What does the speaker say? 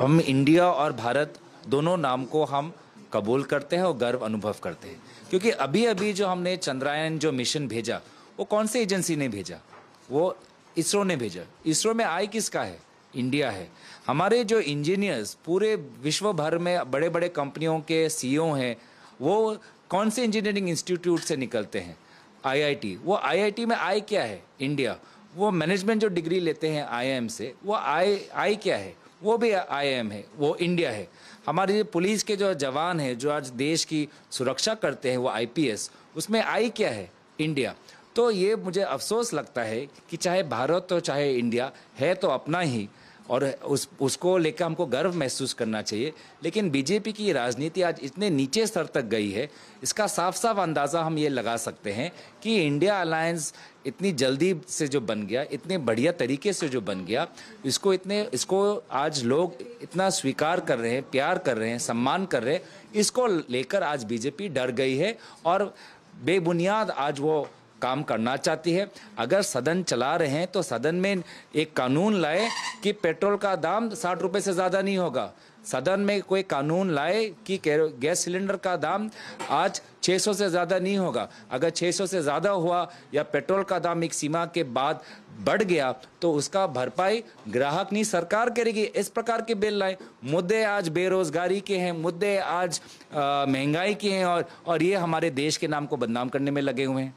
हम इंडिया और भारत दोनों नाम को हम कबूल करते हैं और गर्व अनुभव करते हैं क्योंकि अभी अभी जो हमने चंद्रयान जो मिशन भेजा वो कौन से एजेंसी ने भेजा वो इसरो ने भेजा इसरो में आय किसका है इंडिया है हमारे जो इंजीनियर्स पूरे विश्व भर में बड़े बड़े कंपनियों के सीईओ हैं वो कौन से इंजीनियरिंग इंस्टीट्यूट से निकलते हैं आईआईटी वो आईआईटी में आय क्या है इंडिया वो मैनेजमेंट जो डिग्री लेते हैं आईआईएम से वो आई आय क्या है वो भी आईएम है वो इंडिया है हमारी पुलिस के जो जवान है जो आज देश की सुरक्षा करते हैं वो आईपीएस उसमें आई क्या है इंडिया तो ये मुझे अफसोस लगता है कि चाहे भारत हो तो चाहे इंडिया है तो अपना ही और उस उसको लेकर हमको गर्व महसूस करना चाहिए लेकिन बीजेपी की राजनीति आज इतने नीचे स्तर तक गई है इसका साफ साफ अंदाज़ा हम ये लगा सकते हैं कि इंडिया अलायंस इतनी जल्दी से जो बन गया इतने बढ़िया तरीके से जो बन गया इसको इतने इसको आज लोग इतना स्वीकार कर रहे हैं प्यार कर रहे हैं सम्मान कर रहे हैं इसको लेकर आज बीजेपी डर गई है और बेबुनियाद आज वो काम करना चाहती है अगर सदन चला रहे हैं तो सदन में एक कानून लाए कि पेट्रोल का दाम साठ रुपये से ज़्यादा नहीं होगा सदन में कोई कानून लाए कि गैस सिलेंडर का दाम आज 600 से ज़्यादा नहीं होगा अगर 600 से ज़्यादा हुआ या पेट्रोल का दाम एक सीमा के बाद बढ़ गया तो उसका भरपाई ग्राहक नहीं सरकार करेगी इस प्रकार के बिल लाए मुद्दे आज बेरोजगारी के हैं मुद्दे आज महंगाई के हैं और और ये हमारे देश के नाम को बदनाम करने में लगे हुए हैं